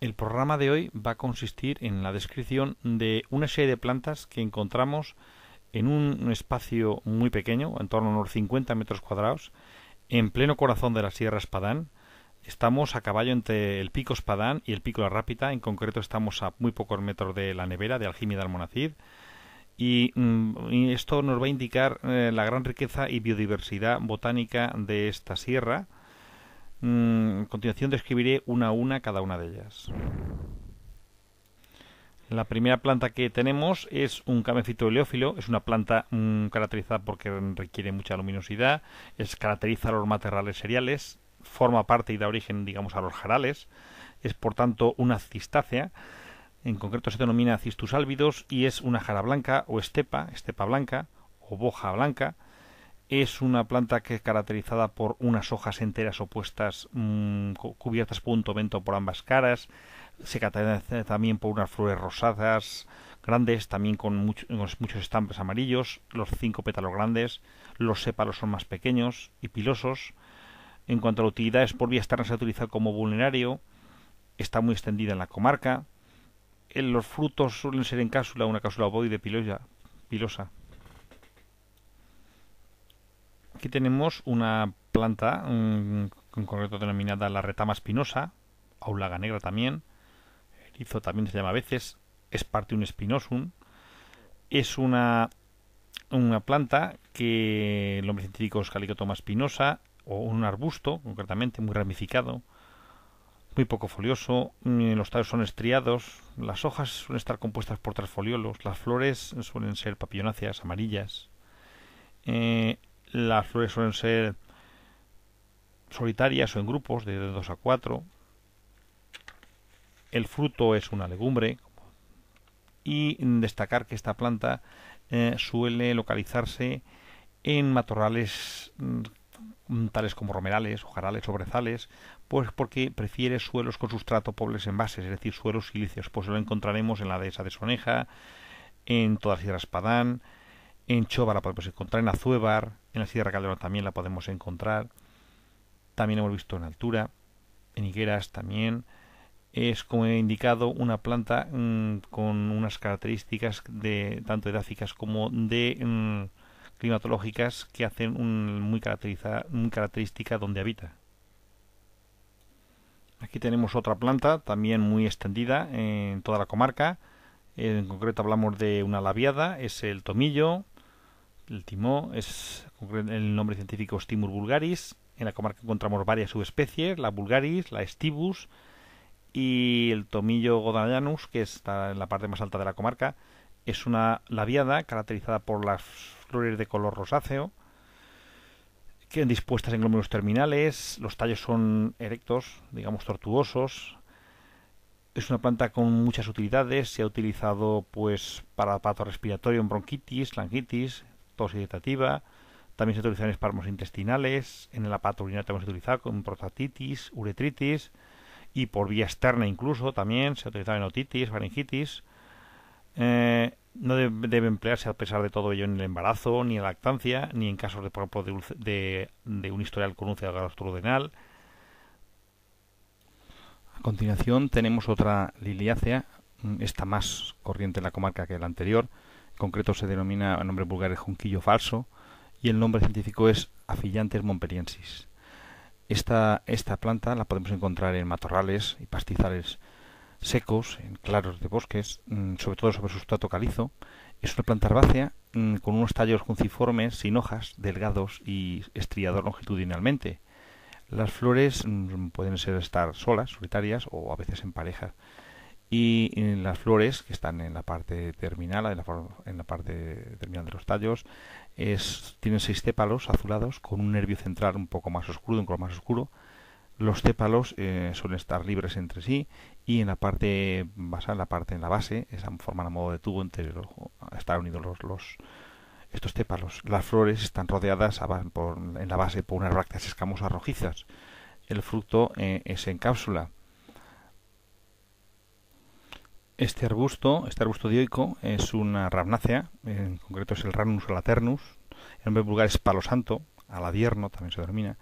El programa de hoy va a consistir en la descripción de una serie de plantas que encontramos en un espacio muy pequeño, en torno a unos 50 metros cuadrados, en pleno corazón de la Sierra Espadán. Estamos a caballo entre el pico Espadán y el pico La Rápida, en concreto estamos a muy pocos metros de la nevera de de Almonacid, y, mm, y, esto nos va a indicar eh, la gran riqueza y biodiversidad botánica de esta sierra, Mm, a continuación describiré una a una cada una de ellas. La primera planta que tenemos es un camefito oleófilo es una planta mm, caracterizada porque requiere mucha luminosidad, es, caracteriza a los matorrales cereales, forma parte y da origen, digamos, a los jarales, es por tanto una cistácea, en concreto se denomina cistus albidos y es una jara blanca o estepa, estepa blanca o boja blanca, es una planta que es caracterizada por unas hojas enteras opuestas mm, cubiertas por un tomento por ambas caras. Se caracteriza también por unas flores rosadas grandes, también con, muchos estambres amarillos, los cinco pétalos grandes, los sépalos son más pequeños y pilosos. En cuanto a la utilidad, es por vía externa se utiliza como vulnerario, está muy extendida en la comarca. Eh, los frutos suelen ser en cápsula, una cápsula ovoide pilosa Aquí tenemos una planta, en mm, concreto denominada la retama espinosa, aulaga negra también, erizo también se llama a veces, es parte un espinosum Es una, una planta que el nombre científico es Calicotoma espinosa, o un arbusto, concretamente, muy ramificado, muy poco folioso, mm, los tallos son estriados, las hojas suelen estar compuestas por tres foliolos, las flores suelen ser papillonáceas, amarillas. Eh, las flores suelen ser solitarias o en grupos de 2 a 4. El fruto es una legumbre. Y destacar que esta planta eh, suele localizarse en matorrales mm, tales como romerales, ojarales o brezales, pues porque prefiere suelos con sustrato pobres en bases, es decir, suelos silicios. pues lo encontraremos en la dehesa de Soneja, en toda sierra Espadán, en chova la podemos encontrar, en Azuévar, en la Sierra Calderón también la podemos encontrar. También hemos visto en altura, en Higueras también. Es, como he indicado, una planta mm, con unas características de tanto edáficas como de mm, climatológicas que hacen un, muy, muy característica donde habita. Aquí tenemos otra planta también muy extendida en toda la comarca. En concreto hablamos de una labiada, es el tomillo, el timó es el nombre científico Stimur vulgaris. En la comarca encontramos varias subespecies, la vulgaris, la estibus y el tomillo godanianus, que está en la parte más alta de la comarca. Es una labiada caracterizada por las flores de color rosáceo, que dispuestas en glóbulos terminales. Los tallos son erectos, digamos tortuosos, es una planta con muchas utilidades. Se ha utilizado pues para pato respiratorio en bronquitis, langitis, tos También se utilizan en espasmos intestinales, en la también se utiliza con prostatitis, uretritis y por vía externa incluso también se utiliza en otitis, faringitis. Eh, no debe emplearse a pesar de todo ello en el embarazo, ni en lactancia, ni en casos de, de, un historial con úlcera gastrodenal. A continuación tenemos otra liliácea, mm, esta más corriente en la comarca que la anterior, concreto se denomina a nombre vulgar el junquillo falso y el nombre científico es Afillantes monperiensis. Esta, esta planta la podemos encontrar en matorrales y pastizales secos, en claros de bosques, mm, sobre todo sobre sustrato calizo. Es una planta herbácea mm, con unos tallos junciformes, sin hojas, delgados y estriados longitudinalmente. Las flores mm, pueden ser estar solas, solitarias o a veces en parejas y las flores que están en la parte terminal, en la, parte terminal de los tallos, es, tienen seis cépalos azulados con un nervio central un poco más oscuro, un color más oscuro. Los cépalos eh, suelen estar libres entre sí y en la parte basal, en la parte en la base, esa forman a modo de tubo entre los, están unidos los, los, estos tépalos. Las flores están rodeadas en la base por unas brácteas escamosas rojizas. El fruto eh, es en cápsula este arbusto, este arbusto dioico, es una ramnácea, en concreto es el Ranus laternus, el nombre vulgar es palo santo, aladierno también se denomina,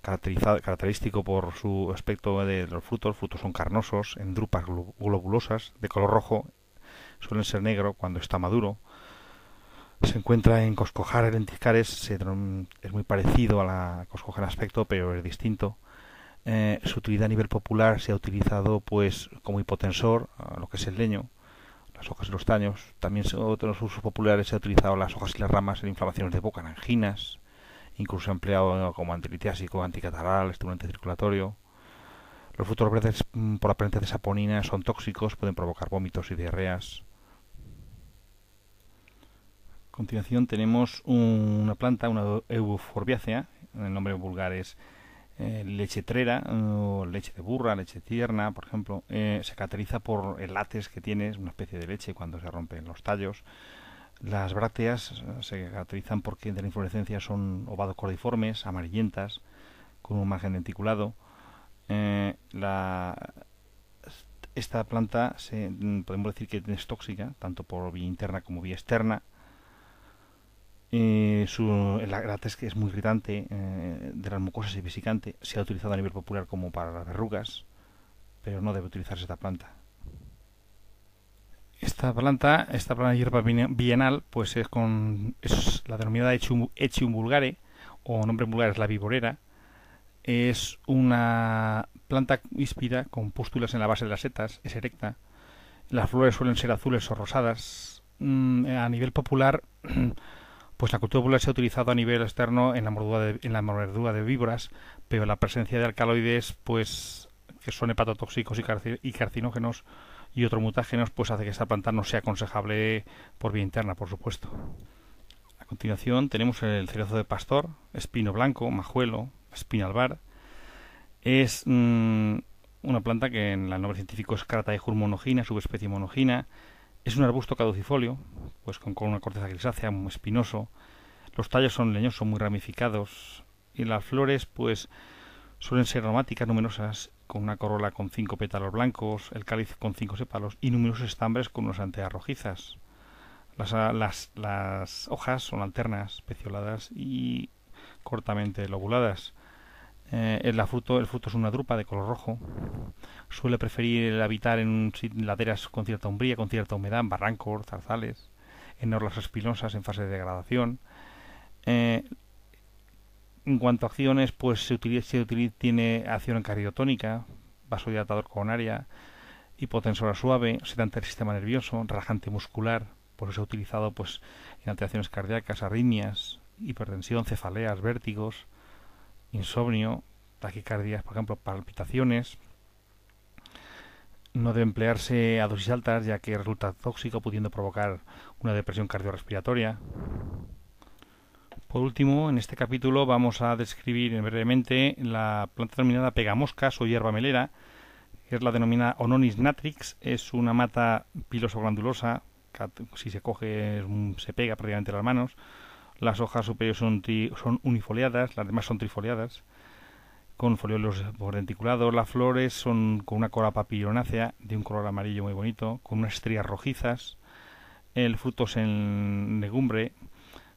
característico por su aspecto de los frutos, los frutos son carnosos, en drupas globulosas, de color rojo, suelen ser negro cuando está maduro, se encuentra en coscojares lentiscares, es muy parecido a la coscoja en aspecto, pero es distinto. Eh, su utilidad a nivel popular se ha utilizado pues como hipotensor, lo que es el leño, las hojas y los taños. También otros usos populares se ha utilizado las hojas y las ramas en inflamaciones de boca, en anginas, incluso ha empleado como antilitiásico, anticataral, estimulante circulatorio. Los frutos verdes mm, por la presencia de saponina son tóxicos, pueden provocar vómitos y diarreas. A continuación tenemos una planta, una euforbiácea, el nombre vulgar es eh, leche eh, o leche de burra, leche tierna, por ejemplo, eh, se caracteriza por el látex que tiene, es una especie de leche cuando se rompen los tallos. Las brácteas eh, se caracterizan porque de la inflorescencia son ovado cordiformes, amarillentas, con un margen denticulado. la, esta planta se, mm, podemos decir que es tóxica, tanto por vía interna como vía externa, eh, su, la gráfica que es muy irritante eh, de las mucosas y visicante. se ha utilizado a nivel popular como para las verrugas, pero no debe utilizarse esta planta. Esta planta, esta planta hierba bienal, pues es con es la denominada Echium, vulgare o nombre vulgar es la viborera. Es una planta híspida con pústulas en la base de las setas, es erecta. Las flores suelen ser azules o rosadas. Mm, a nivel popular pues la cultura se ha utilizado a nivel externo en la mordura de, en la de víboras, pero la presencia de alcaloides, pues que son hepatotóxicos y, carcinógenos y otros mutágenos, pues hace que esta planta no sea aconsejable por vía interna, por supuesto. A continuación tenemos el cerezo de pastor, espino blanco, majuelo, espinalbar. Es mm, una planta que en el nombre científico es de monogina, subespecie monogina. Es un arbusto caducifolio, pues con, una corteza grisácea, muy espinoso. Los tallos son leñosos, muy ramificados. Y las flores, pues, suelen ser aromáticas, numerosas, con una corola con cinco pétalos blancos, el cáliz con cinco sépalos y numerosos estambres con unas anteas rojizas. las ah, hojas son alternas, pecioladas y cortamente lobuladas. Eh, el, fruto, el fruto es una drupa de color rojo. Suele preferir habitar en laderas con cierta umbría, con cierta humedad, en barrancos, zarzales, en orlas espinosas, en fase de degradación. Eh, en cuanto a acciones, pues se utiliza, tiene acción cardiotónica, vasodilatador coronaria, hipotensora suave, sedante del sistema nervioso, relajante muscular, por eso se ha utilizado pues en alteraciones cardíacas, arritmias, hipertensión, cefaleas, vértigos, insomnio, taquicardias, por ejemplo, palpitaciones. No debe emplearse a dosis altas ya que resulta tóxico pudiendo provocar una depresión cardiorrespiratoria. Por último, en este capítulo vamos a describir brevemente la planta denominada pegamoscas o hierba melera, que es la denominada Ononis natrix, es una mata piloso-glandulosa, si se coge se pega prácticamente las manos, las hojas superiores son, son unifoliadas, las demás son trifoliadas, con foliolos denticulados. Las flores son con una cola papilionácea de un color amarillo muy bonito, con unas estrías rojizas. El fruto es en legumbre,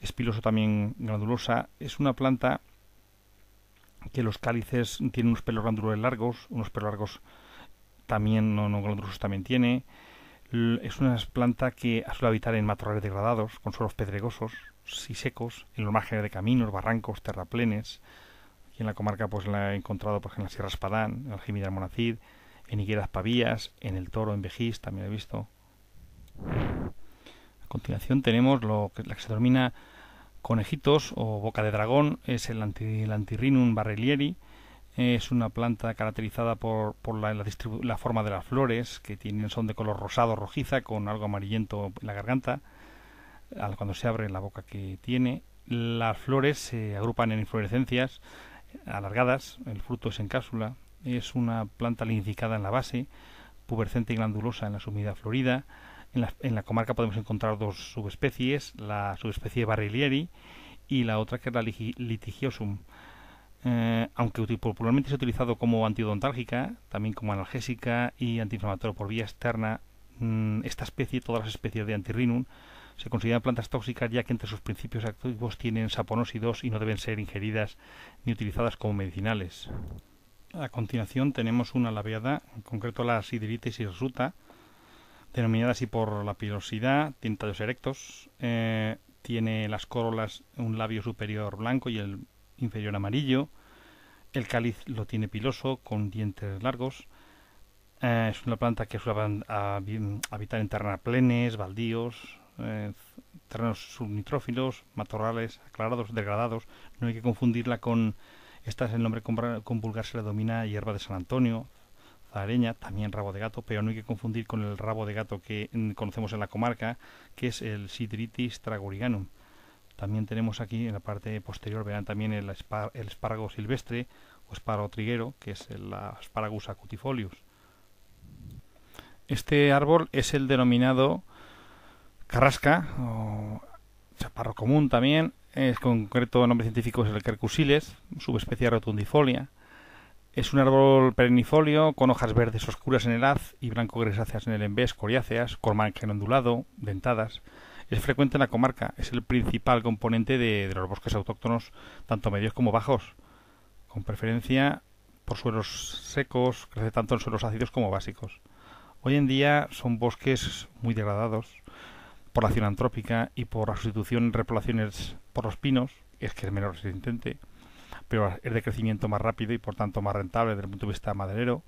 espiloso también glandulosa Es una planta que los cálices tienen unos pelos glandulares largos, unos pelos largos también no, no glandulosos también tiene. Es una planta que suele habitar en matorrales degradados, con suelos pedregosos y secos, en los márgenes de caminos, barrancos, terraplenes. Aquí en la comarca pues la he encontrado en la Sierra Padán, en Jimmy de Monacid, en Higueras Pavías, en El Toro, en Vejís, también he visto. A continuación tenemos lo que, la que se denomina conejitos o boca de dragón, es el, antirrinum barrelieri, es una planta caracterizada por, la, forma de las flores, que tienen, son de color rosado rojiza, con algo amarillento en la garganta, al, cuando se abre la boca que tiene. Las flores se agrupan en inflorescencias alargadas, el fruto es en cápsula, es una planta linificada en la base, pubescente y glandulosa en la sumida florida. En la, en la comarca podemos encontrar dos subespecies, la subespecie barrilieri y la otra que es la litigiosum. Eh, aunque popularmente se ha utilizado como antiodontálgica, también como analgésica y antiinflamatorio por vía externa, mm, esta especie, todas las especies de antirrinum, se consideran plantas tóxicas ya que entre sus principios activos tienen saponósidos y no deben ser ingeridas ni utilizadas como medicinales. A continuación tenemos una labiada, en concreto la sideritis hirsuta, denominada así por la pilosidad, tiene tallos erectos, eh, tiene las corolas, un labio superior blanco y el inferior amarillo, el cáliz lo tiene piloso, con dientes largos. Eh, es una planta que suele habitar en terrenos plenes, baldíos, eh, terrenos subnitrófilos, matorrales, aclarados, degradados. No hay que confundirla con. Esta es el nombre con vulgar se le domina hierba de San Antonio, zareña también rabo de gato, pero no hay que confundir con el rabo de gato que mm, conocemos en la comarca, que es el Sidritis traguriganum. También tenemos aquí en la parte posterior, verán también el, espárrago silvestre o espárrago triguero, que es el Asparagus acutifolius. Este árbol es el denominado carrasca o chaparro común también. Es concreto, nombre científico es el Quercusiles, subespecie rotundifolia. Es un árbol perennifolio con hojas verdes oscuras en el haz y blanco grisáceas en el embés, coriáceas, con margen ondulado, dentadas es frecuente en la comarca, es el principal componente de, los bosques autóctonos, tanto medios como bajos, con preferencia por suelos secos, crece tanto en suelos ácidos como básicos. Hoy en día son bosques muy degradados por la acción antrópica y por la sustitución en repoblaciones por los pinos, es que es menos resistente, pero es de crecimiento más rápido y por tanto más rentable desde el punto de vista maderero.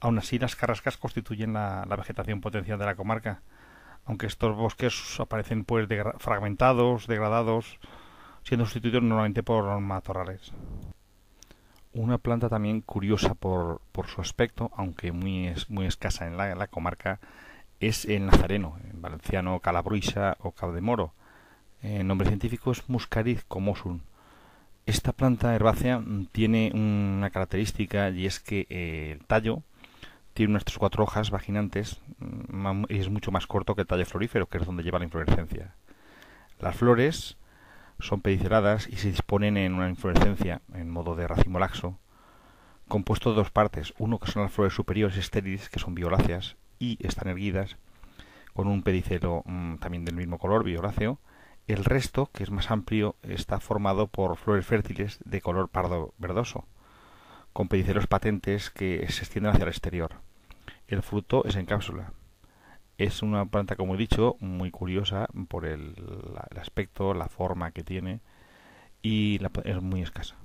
Aún así, las carrascas constituyen la vegetación potencial de la comarca, aunque estos bosques aparecen pues fragmentados, degradados, siendo sustituidos normalmente por matorrales. Una planta también curiosa por, por su aspecto, aunque muy, muy escasa en la, comarca, es el nazareno, en valenciano calabruisa o moro. El eh, nombre científico es Muscariz comosum. Esta planta herbácea tiene una característica y es que eh, el tallo tiene unas tres o cuatro hojas vaginantes mm, y es mucho más corto que el tallo florífero, que es donde lleva la inflorescencia. Las flores son pediceladas y se disponen en una inflorescencia, en modo de racimo laxo, compuesto de dos partes, uno que son las flores superiores estériles, que son violáceas y están erguidas, con un pedicelo mm, también del mismo color, violáceo, el resto, que es más amplio, está formado por flores fértiles de color pardo verdoso, con pedicelos patentes que se extienden hacia el exterior. El fruto es en cápsula. Es una planta, como he dicho, muy curiosa por el, aspecto, la forma que tiene y la, es muy escasa.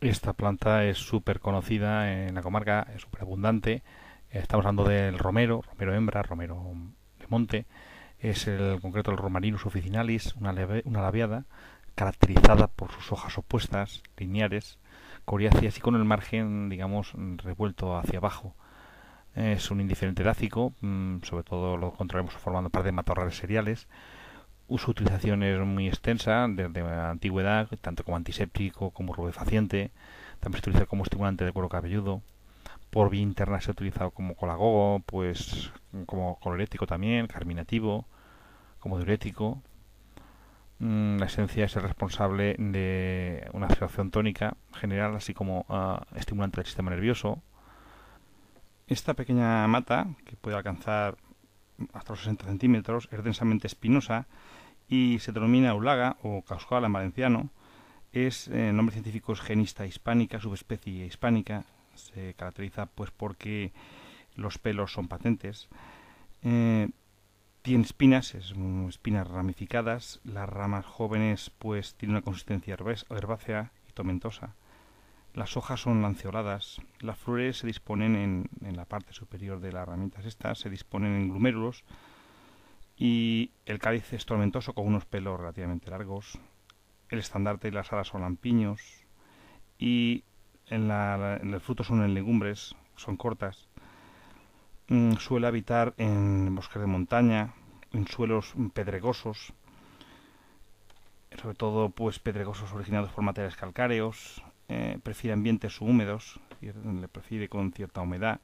Esta planta es súper conocida en la comarca, es súper abundante. Estamos hablando del romero, romero hembra, romero de monte. Es el, concreto del Romarinus officinalis, una, una labiada caracterizada por sus hojas opuestas, lineares, coriáceas y con el margen, digamos, revuelto hacia abajo, es un indiferente dácico, mm, sobre todo lo encontraremos formando parte de matorrales cereales. Su utilización es muy extensa desde la antigüedad, tanto como antiséptico como rubefaciente. También se utiliza como estimulante de cuero cabelludo. Por vía interna se ha utilizado como colagogo, pues como colorético también, carminativo, como diurético. Mm, la esencia es el responsable de una acción tónica general, así como ah, estimulante del sistema nervioso, esta pequeña mata, que puede alcanzar hasta los 60 centímetros, es densamente espinosa y se denomina ulaga o causcola en valenciano. Es, eh, el nombre científico es genista hispánica, subespecie hispánica. Se caracteriza pues porque los pelos son patentes. Eh, tiene espinas, espinas ramificadas. Las ramas jóvenes pues tienen una consistencia herbácea y tomentosa. Las hojas son lanceoladas, las flores se disponen en, la parte superior de las ramitas estas, se disponen en glumérulos y el cáliz es tormentoso con unos pelos relativamente largos. El estandarte y las alas son lampiños y en, frutos son en legumbres, son cortas. Mm, suele habitar en bosques de montaña, en suelos pedregosos, sobre todo pues pedregosos originados por materiales calcáreos, eh, prefiere ambientes húmedos, le prefiere con cierta humedad,